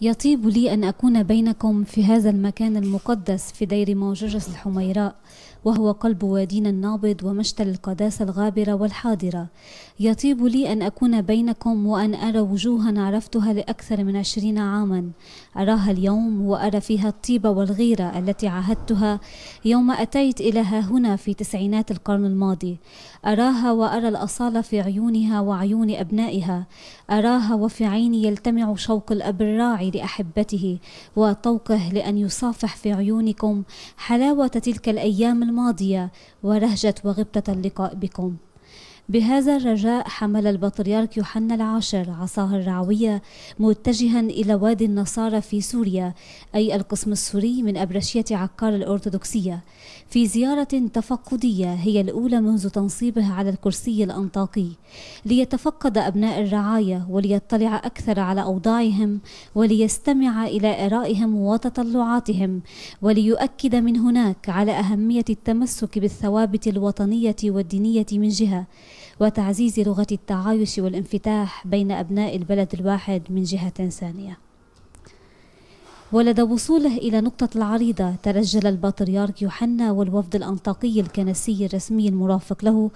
يطيب لي أن أكون بينكم في هذا المكان المقدس في دير موججس الحميراء وهو قلب وادينا النابض ومشتل القداسة الغابرة والحاضرة يطيب لي أن أكون بينكم وأن أرى وجوها عرفتها لأكثر من عشرين عاما أراها اليوم وأرى فيها الطيبة والغيرة التي عهدتها يوم أتيت إلى هنا في تسعينات القرن الماضي أراها وأرى الأصالة في عيونها وعيون أبنائها أراها وفي عيني يلتمع شوق الأب الراعي لأحبته وطوقه لأن يصافح في عيونكم حلاوة تلك الأيام الماضية ورهجة وغبطة اللقاء بكم بهذا الرجاء حمل البطريرك يوحنا العاشر عصاه الرعوية متجها إلى وادي النصارى في سوريا أي القسم السوري من أبرشية عكار الأرثوذكسية في زيارة تفقدية هي الأولى منذ تنصيبه على الكرسي الأنطاكي ليتفقد أبناء الرعاية وليطلع أكثر على أوضاعهم وليستمع إلى آرائهم وتطلعاتهم وليؤكد من هناك على أهمية التمسك بالثوابت الوطنية والدينية من جهة وتعزيز لغة التعايش والانفتاح بين أبناء البلد الواحد من جهة ثانية ولدى وصوله إلى نقطة العريضة ترجل البطريرك يوحنا والوفد الأنطاكي الكنسي الرسمي المرافق له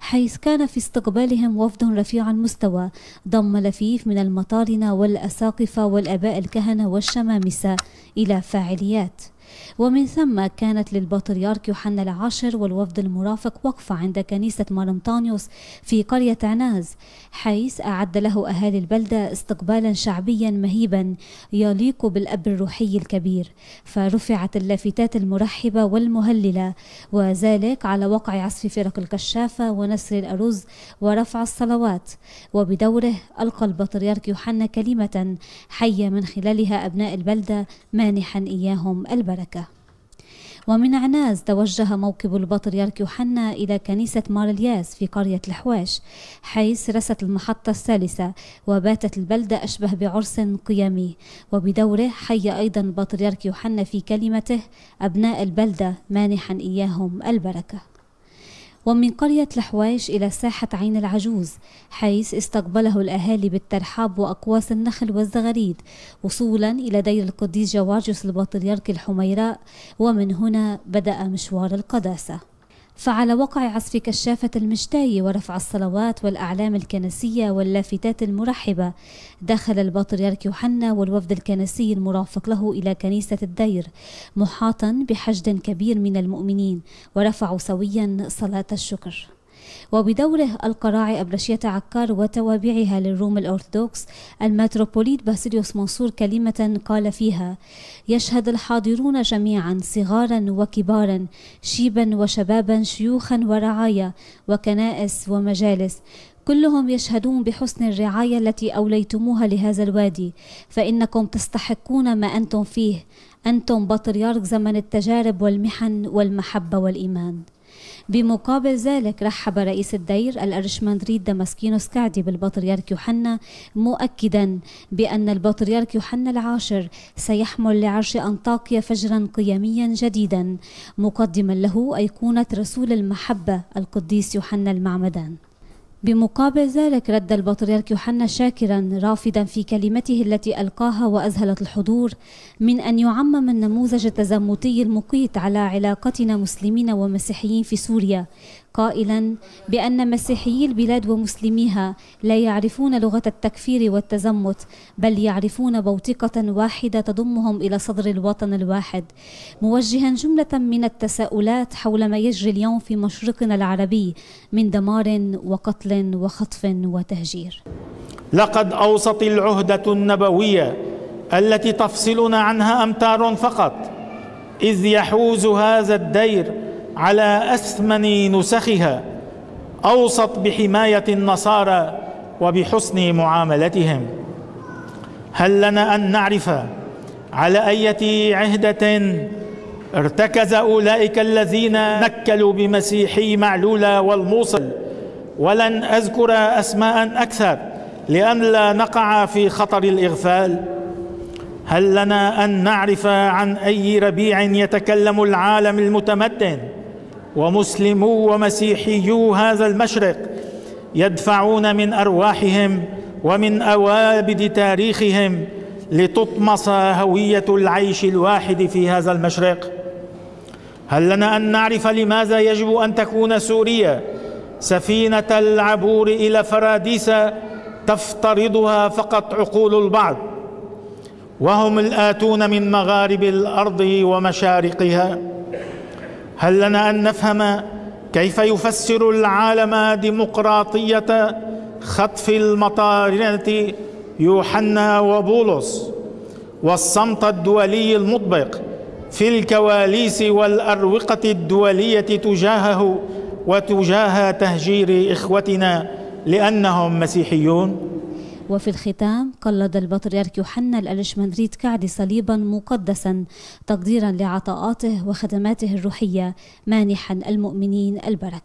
حيث كان في استقبالهم وفد رفيع المستوى ضم لفيف من المطارنة والأساقفة والأباء الكهنة والشمامسة إلى فاعليات ومن ثم كانت للبطريرك يوحنا العاشر والوفد المرافق وقفة عند كنيسة مارمطانيوس في قرية عناز حيث أعد له أهالي البلدة استقبالا شعبيا مهيبا يليق بالأب الروحي الكبير فرفعت اللافتات المرحبة والمهللة وذلك على وقع عزف فرق الكشافة ونسر الأرز ورفع الصلوات وبدوره ألقى البطريرك يوحنا كلمة حي من خلالها أبناء البلدة مانحا إياهم البركة المباركة ومن عناز توجه موكب البطريرك يوحنا إلى كنيسة مار الياس في قرية الحواش حيث رست المحطة الثالثة وباتت البلدة أشبه بعرس قيامي وبدوره حي أيضا البطريرك يوحنا في كلمته أبناء البلدة مانحا إياهم البركة ومن قرية لحواش إلى ساحة عين العجوز حيث استقبله الأهالي بالترحاب وأقواس النخل والزغاريد وصولا إلى دير القديس جوارجوس البطريرك الحميراء ومن هنا بدأ مشوار القداسة فعلى وقع عزف كشافة المشتاي ورفع الصلوات والأعلام الكنسية واللافتات المرحبة دخل البطريرك يوحنا والوفد الكنسي المرافق له إلى كنيسة الدير محاطا بحشد كبير من المؤمنين ورفعوا سويا صلاة الشكر وبدوره القراعي أبرشية عكار وتوابعها للروم الأرثوذكس المتروبوليت باسيليوس منصور كلمة قال فيها يشهد الحاضرون جميعا صغارا وكبارا شيبا وشبابا شيوخا ورعايا وكنائس ومجالس كلهم يشهدون بحسن الرعاية التي أوليتموها لهذا الوادي فإنكم تستحقون ما أنتم فيه أنتم بطريرك زمن التجارب والمحن والمحبة والإيمان بمقابل ذلك رحب رئيس الدير الارشمندريت دمسكينوس كعدي بالبطريرك يوحنا مؤكدا بأن البطريرك يوحنا العاشر سيحمل لعرش أنطاكيا فجرا قيميا جديدا مقدما له أيقونة رسول المحبة القديس يوحنا المعمدان بمقابل ذلك رد البطريرك يوحنا شاكرا رافضا في كلمته التي ألقاها وأذهلت الحضور من أن يعمم النموذج التزمتي المقيت على علاقتنا مسلمين ومسيحيين في سوريا قائلا بأن مسيحيي البلاد ومسلميها لا يعرفون لغة التكفير والتزمت بل يعرفون بوتقة واحدة تضمهم إلى صدر الوطن الواحد موجها جملة من التساؤلات حول ما يجري اليوم في مشرقنا العربي من دمار وقتل وخطف وتهجير لقد أوصت العهدة النبوية التي تفصلنا عنها أمتار فقط إذ يحوز هذا الدير على أثمن نسخها أوصت بحماية النصارى وبحسن معاملتهم هل لنا أن نعرف على أية عهدة ارتكز أولئك الذين نكلوا بمسيحي معلولة والموصل ولن أذكر أسماء أكثر لأن لا نقع في خطر الإغفال هل لنا أن نعرف عن أي ربيع يتكلم العالم المتمدن ومسلمو ومسيحيو هذا المشرق يدفعون من أرواحهم ومن أوابد تاريخهم لتطمس هوية العيش الواحد في هذا المشرق هل لنا أن نعرف لماذا يجب أن تكون سوريا سفينة العبور إلى فراديس تفترضها فقط عقول البعض وهم الآتون من مغارب الأرض ومشارقها هل لنا أن نفهم كيف يفسر العالم ديمقراطية خطف المطارنة يوحنا وبولس والصمت الدولي المطبق في الكواليس والأروقة الدولية تجاهه وتجاه تهجير إخوتنا لأنهم مسيحيون؟ وفي الختام قلد البطريرك يوحنا الألشمندريت كعدي صليبا مقدسا تقديرا لعطاءاته وخدماته الروحية مانحا المؤمنين البركة